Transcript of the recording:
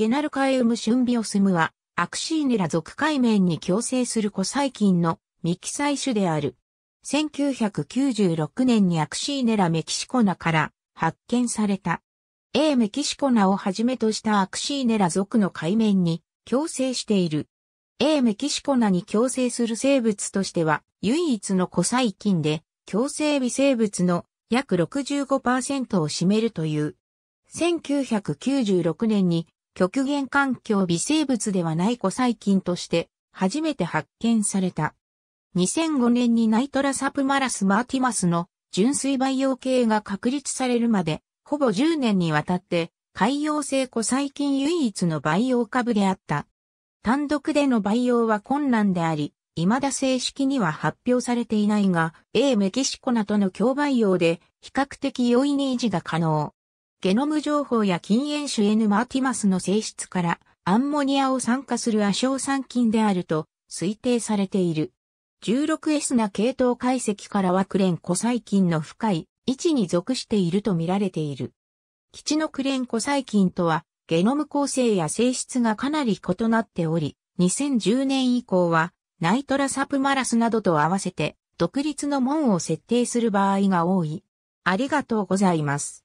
ケナルカエウムシュンビオスムは、アクシーネラ属海面に共生する古細菌の未記載種である。1996年にアクシーネラメキシコナから発見された。A メキシコナをはじめとしたアクシーネラ属の海面に共生している。A メキシコナに共生する生物としては唯一の古細菌で共生微生物の約65%を占めるという。1996年に極限環境微生物ではない古細菌として初めて発見された。2005年にナイトラサプマラスマーティマスの純粋培養系が確立されるまで、ほぼ10年にわたって海洋性古細菌唯一の培養株であった。単独での培養は困難であり、未だ正式には発表されていないが、A メキシコナとの共培養で比較的容易に維持が可能。ゲノム情報や禁煙種 N マーティマスの性質から、アンモニアを酸化する亜硝酸菌であると推定されている。16S な系統解析からはクレンコ細菌の深い位置に属していると見られている。基地のクレンコ細菌とは、ゲノム構成や性質がかなり異なっており、2010年以降は、ナイトラサプマラスなどと合わせて、独立の門を設定する場合が多い。ありがとうございます。